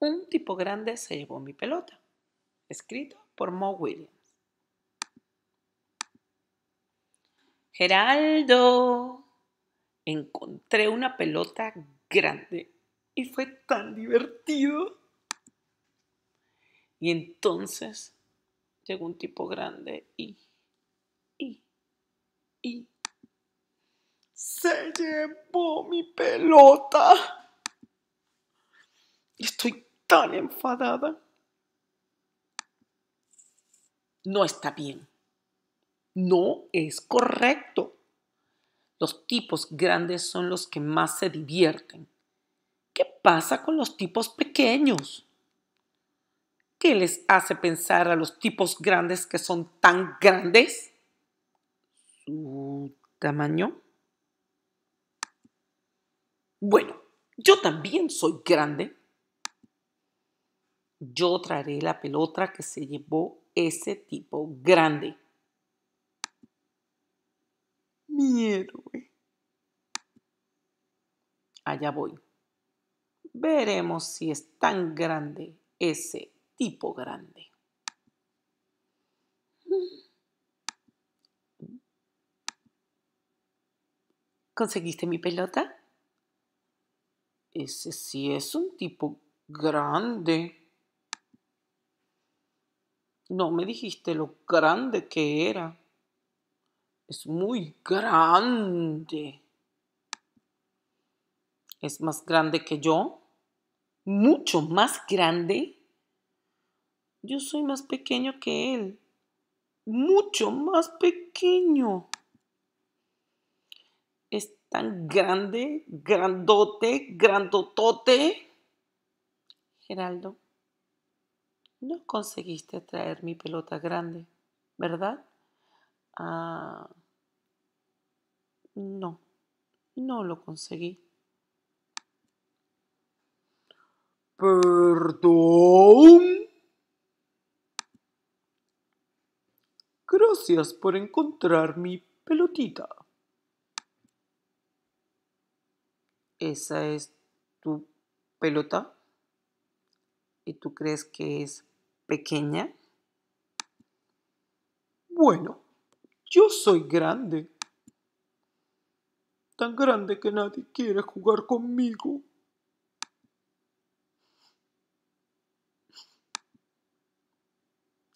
Un tipo grande se llevó mi pelota. Escrito por Mo Williams. Geraldo, encontré una pelota grande y fue tan divertido. Y entonces llegó un tipo grande y, y, y se llevó mi pelota. Estoy tan enfadada. No está bien. No es correcto. Los tipos grandes son los que más se divierten. ¿Qué pasa con los tipos pequeños? ¿Qué les hace pensar a los tipos grandes que son tan grandes? Su tamaño. Bueno, yo también soy grande yo traeré la pelota que se llevó ese tipo grande. Mi Allá voy. Veremos si es tan grande ese tipo grande. ¿Conseguiste mi pelota? Ese sí es un tipo grande. No me dijiste lo grande que era. Es muy grande. ¿Es más grande que yo? ¿Mucho más grande? Yo soy más pequeño que él. Mucho más pequeño. Es tan grande, grandote, grandotote. Geraldo no conseguiste traer mi pelota grande, ¿verdad? Ah, no, no lo conseguí. Perdón. Gracias por encontrar mi pelotita. ¿Esa es tu pelota? ¿Y tú crees que es pequeña? Bueno, yo soy grande. Tan grande que nadie quiere jugar conmigo.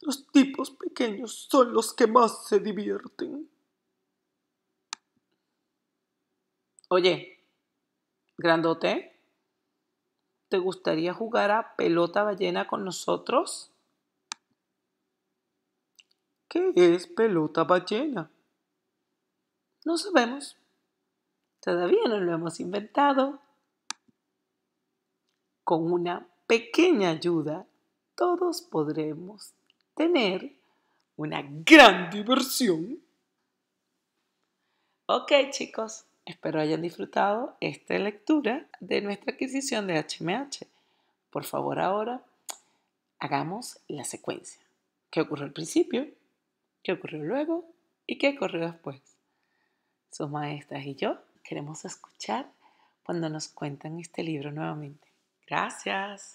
Los tipos pequeños son los que más se divierten. Oye, grandote, ¿te gustaría jugar a pelota ballena con nosotros? ¿Qué es pelota ballena? No sabemos. Todavía no lo hemos inventado. Con una pequeña ayuda, todos podremos tener una gran diversión. Ok chicos, espero hayan disfrutado esta lectura de nuestra adquisición de HMH. Por favor ahora, hagamos la secuencia. ¿Qué ocurre al principio? qué ocurrió luego y qué ocurrió después. Sus maestras y yo queremos escuchar cuando nos cuentan este libro nuevamente. Gracias.